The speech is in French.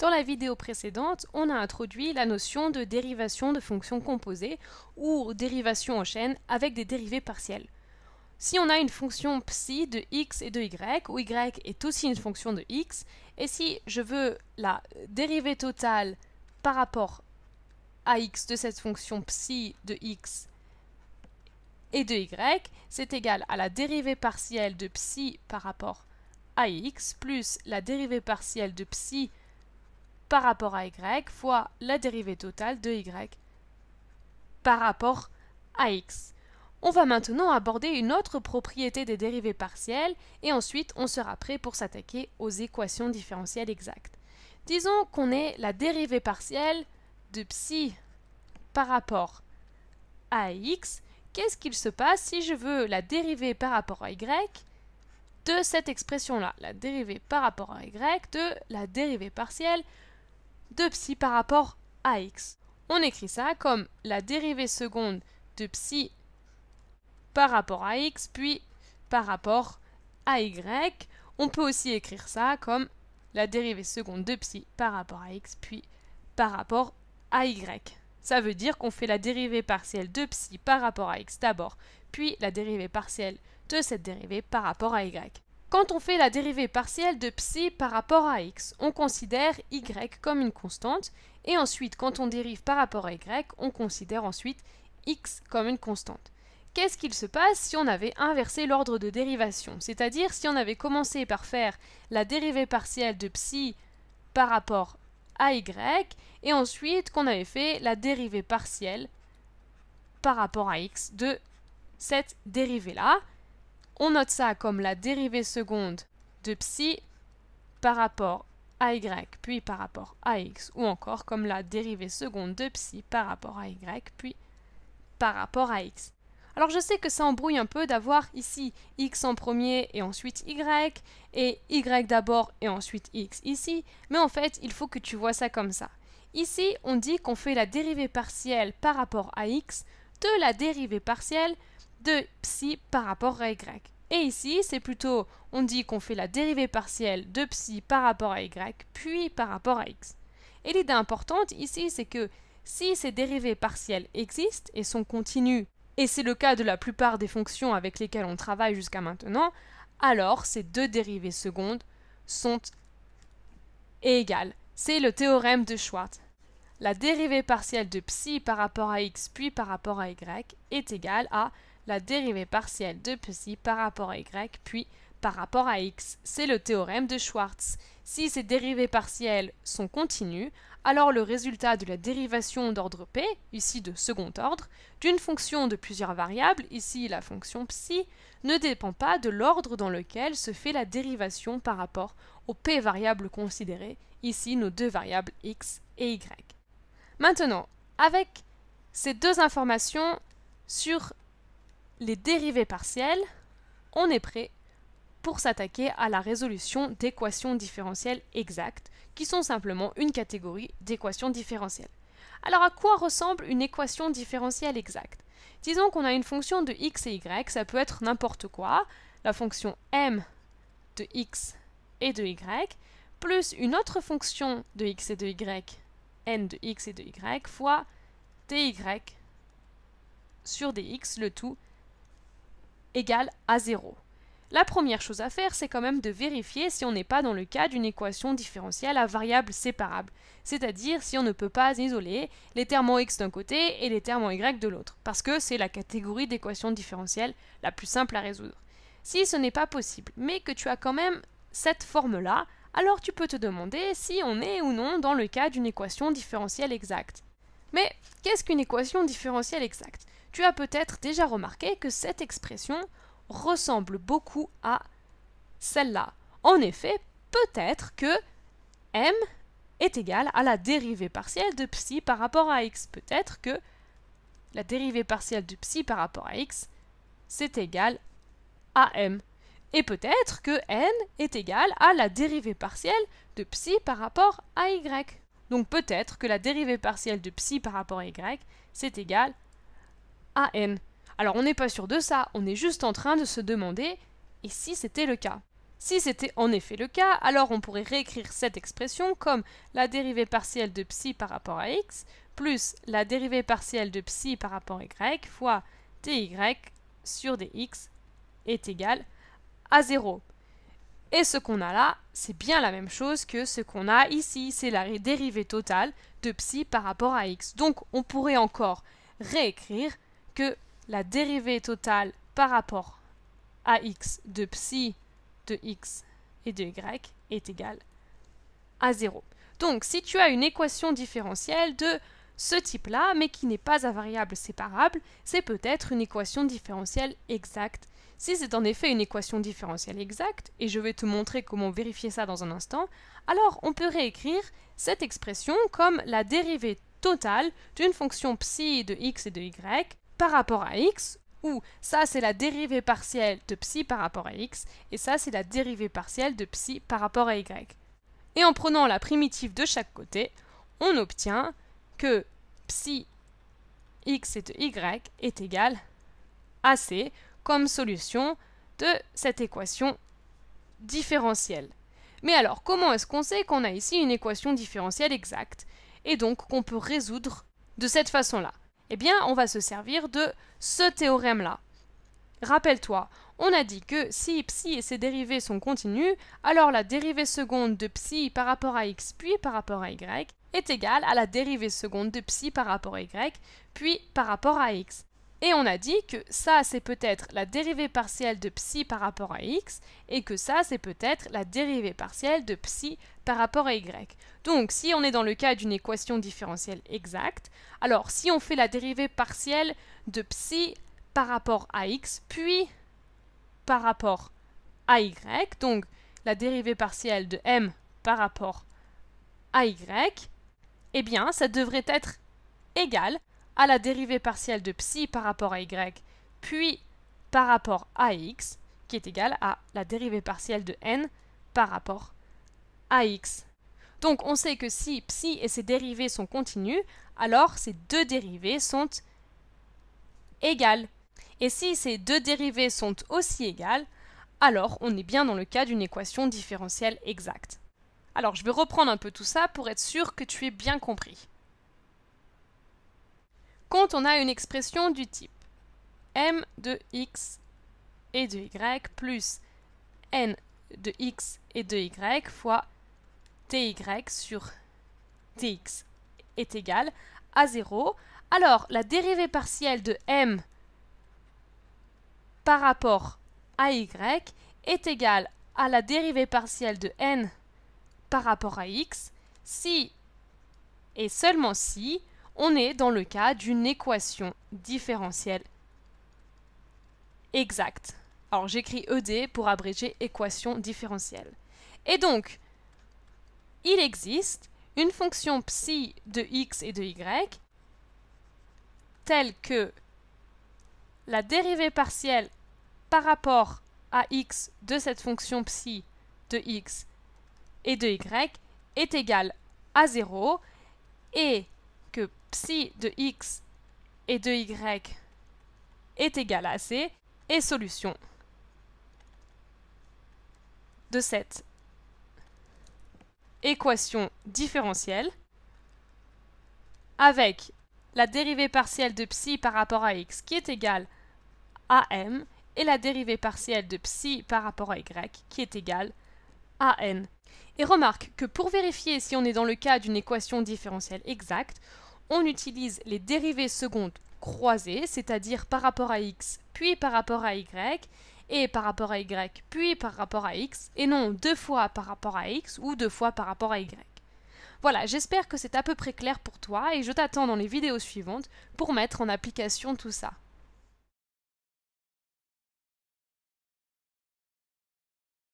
Dans la vidéo précédente, on a introduit la notion de dérivation de fonctions composées ou dérivation en chaîne avec des dérivées partielles. Si on a une fonction psi de x et de y, où y est aussi une fonction de x, et si je veux la dérivée totale par rapport à x de cette fonction psi de x et de y, c'est égal à la dérivée partielle de psi par rapport à x plus la dérivée partielle de psi par rapport à y fois la dérivée totale de y par rapport à x. On va maintenant aborder une autre propriété des dérivées partielles et ensuite on sera prêt pour s'attaquer aux équations différentielles exactes. Disons qu'on est la dérivée partielle de psi par rapport à x. Qu'est-ce qu'il se passe si je veux la dérivée par rapport à y de cette expression-là, la dérivée par rapport à y de la dérivée partielle de psi par rapport à x. On écrit ça comme la dérivée seconde de psi par rapport à x, puis par rapport à y. On peut aussi écrire ça comme la dérivée seconde de psi par rapport à x, puis par rapport à y. Ça veut dire qu'on fait la dérivée partielle de psi par rapport à x d'abord, puis la dérivée partielle de cette dérivée par rapport à y. Quand on fait la dérivée partielle de psi par rapport à x, on considère y comme une constante, et ensuite quand on dérive par rapport à y, on considère ensuite x comme une constante. Qu'est-ce qu'il se passe si on avait inversé l'ordre de dérivation C'est-à-dire si on avait commencé par faire la dérivée partielle de psi par rapport à y, et ensuite qu'on avait fait la dérivée partielle par rapport à x de cette dérivée-là, on note ça comme la dérivée seconde de psi par rapport à y, puis par rapport à x, ou encore comme la dérivée seconde de psi par rapport à y, puis par rapport à x. Alors je sais que ça embrouille un peu d'avoir ici x en premier et ensuite y, et y d'abord et ensuite x ici, mais en fait il faut que tu vois ça comme ça. Ici on dit qu'on fait la dérivée partielle par rapport à x de la dérivée partielle de psi par rapport à y. Et ici, c'est plutôt, on dit qu'on fait la dérivée partielle de psi par rapport à y, puis par rapport à x. Et l'idée importante ici, c'est que si ces dérivées partielles existent et sont continues, et c'est le cas de la plupart des fonctions avec lesquelles on travaille jusqu'à maintenant, alors ces deux dérivées secondes sont égales. C'est le théorème de Schwartz. La dérivée partielle de psi par rapport à x puis par rapport à y est égale à la dérivée partielle de psi par rapport à y, puis par rapport à x. C'est le théorème de Schwartz. Si ces dérivées partielles sont continues, alors le résultat de la dérivation d'ordre p, ici de second ordre, d'une fonction de plusieurs variables, ici la fonction psi, ne dépend pas de l'ordre dans lequel se fait la dérivation par rapport aux p variables considérées, ici nos deux variables x et y. Maintenant, avec ces deux informations sur les dérivées partielles, on est prêt pour s'attaquer à la résolution d'équations différentielles exactes, qui sont simplement une catégorie d'équations différentielles. Alors à quoi ressemble une équation différentielle exacte Disons qu'on a une fonction de x et y, ça peut être n'importe quoi, la fonction m de x et de y, plus une autre fonction de x et de y, n de x et de y, fois dy sur dx, le tout égale à 0. La première chose à faire, c'est quand même de vérifier si on n'est pas dans le cas d'une équation différentielle à variables séparables, c'est-à-dire si on ne peut pas isoler les termes en x d'un côté et les termes en y de l'autre, parce que c'est la catégorie d'équation différentielle la plus simple à résoudre. Si ce n'est pas possible, mais que tu as quand même cette forme-là, alors tu peux te demander si on est ou non dans le cas d'une équation différentielle exacte. Mais qu'est-ce qu'une équation différentielle exacte tu as peut-être déjà remarqué que cette expression ressemble beaucoup à celle-là. En effet, peut-être que m est égal à la dérivée partielle de psi par rapport à x. Peut-être que la dérivée partielle de psi par rapport à x, c'est égal à m. Et peut-être que n est égal à la dérivée partielle de psi par rapport à y. Donc peut-être que la dérivée partielle de psi par rapport à y, c'est égal alors on n'est pas sûr de ça, on est juste en train de se demander et si c'était le cas Si c'était en effet le cas, alors on pourrait réécrire cette expression comme la dérivée partielle de psi par rapport à x plus la dérivée partielle de psi par rapport à y fois dy sur dx est égal à 0. Et ce qu'on a là, c'est bien la même chose que ce qu'on a ici, c'est la dérivée totale de psi par rapport à x. Donc on pourrait encore réécrire que la dérivée totale par rapport à x de psi de x et de y est égale à 0. Donc si tu as une équation différentielle de ce type-là, mais qui n'est pas à variable séparable, c'est peut-être une équation différentielle exacte. Si c'est en effet une équation différentielle exacte, et je vais te montrer comment vérifier ça dans un instant, alors on peut réécrire cette expression comme la dérivée totale d'une fonction psi de x et de y par rapport à x, où ça c'est la dérivée partielle de psi par rapport à x, et ça c'est la dérivée partielle de psi par rapport à y. Et en prenant la primitive de chaque côté, on obtient que psi x et de y est égal à c comme solution de cette équation différentielle. Mais alors, comment est-ce qu'on sait qu'on a ici une équation différentielle exacte et donc qu'on peut résoudre de cette façon-là eh bien, on va se servir de ce théorème-là. Rappelle-toi, on a dit que si psi et ses dérivés sont continues, alors la dérivée seconde de psi par rapport à x puis par rapport à y est égale à la dérivée seconde de psi par rapport à y puis par rapport à x. Et on a dit que ça, c'est peut-être la dérivée partielle de psi par rapport à x, et que ça, c'est peut-être la dérivée partielle de psi par rapport à y. Donc, si on est dans le cas d'une équation différentielle exacte, alors si on fait la dérivée partielle de psi par rapport à x, puis par rapport à y, donc la dérivée partielle de m par rapport à y, eh bien, ça devrait être égal à la dérivée partielle de psi par rapport à y, puis par rapport à x, qui est égale à la dérivée partielle de n par rapport à x. Donc on sait que si psi et ses dérivées sont continues, alors ces deux dérivées sont égales. Et si ces deux dérivées sont aussi égales, alors on est bien dans le cas d'une équation différentielle exacte. Alors je vais reprendre un peu tout ça pour être sûr que tu aies bien compris quand on a une expression du type m de x et de y plus n de x et de y fois ty sur tx est égal à 0, alors la dérivée partielle de m par rapport à y est égale à la dérivée partielle de n par rapport à x si et seulement si on est dans le cas d'une équation différentielle exacte. Alors j'écris ED pour abréger équation différentielle. Et donc, il existe une fonction psi de x et de y telle que la dérivée partielle par rapport à x de cette fonction psi de x et de y est égale à 0 et psi de x et de y est égal à c et solution de cette équation différentielle avec la dérivée partielle de psi par rapport à x qui est égale à m et la dérivée partielle de psi par rapport à y qui est égale à n. Et remarque que pour vérifier si on est dans le cas d'une équation différentielle exacte, on utilise les dérivées secondes croisées, c'est-à-dire par rapport à x, puis par rapport à y, et par rapport à y, puis par rapport à x, et non deux fois par rapport à x ou deux fois par rapport à y. Voilà, j'espère que c'est à peu près clair pour toi et je t'attends dans les vidéos suivantes pour mettre en application tout ça.